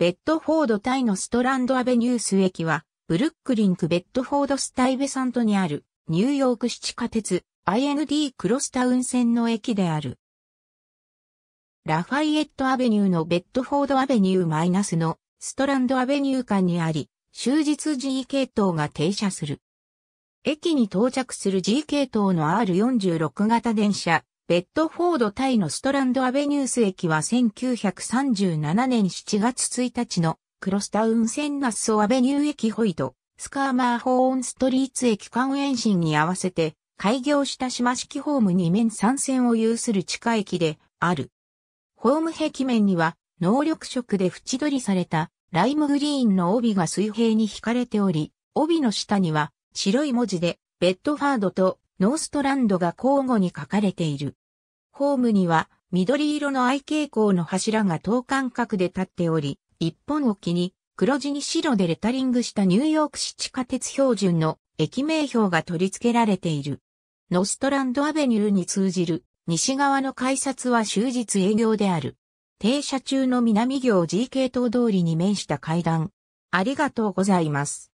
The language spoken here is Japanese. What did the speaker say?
ベッドフォード対のストランドアベニュース駅は、ブルックリンクベッドフォードスタイベサントにある、ニューヨーク市地下鉄、IND クロスタウン線の駅である。ラファイエットアベニューのベッドフォードアベニューマイナスのストランドアベニュー間にあり、終日 G 系統が停車する。駅に到着する G 系統の R46 型電車ベッドフォード対のストランドアベニュース駅は1937年7月1日のクロスタウンセンナッソアベニュー駅ホイド、スカーマーホーンストリーツ駅間延伸に合わせて開業した島式ホーム2面3線を有する地下駅である。ホーム壁面には能力色で縁取りされたライムグリーンの帯が水平に引かれており、帯の下には白い文字でベッドファードとノーストランドが交互に書かれている。ホームには緑色の愛傾向の柱が等間隔で立っており、一本置きに黒地に白でレタリングしたニューヨーク市地下鉄標準の駅名標が取り付けられている。ノストランドアベニューに通じる西側の改札は終日営業である。停車中の南行 GK 等通りに面した階段。ありがとうございます。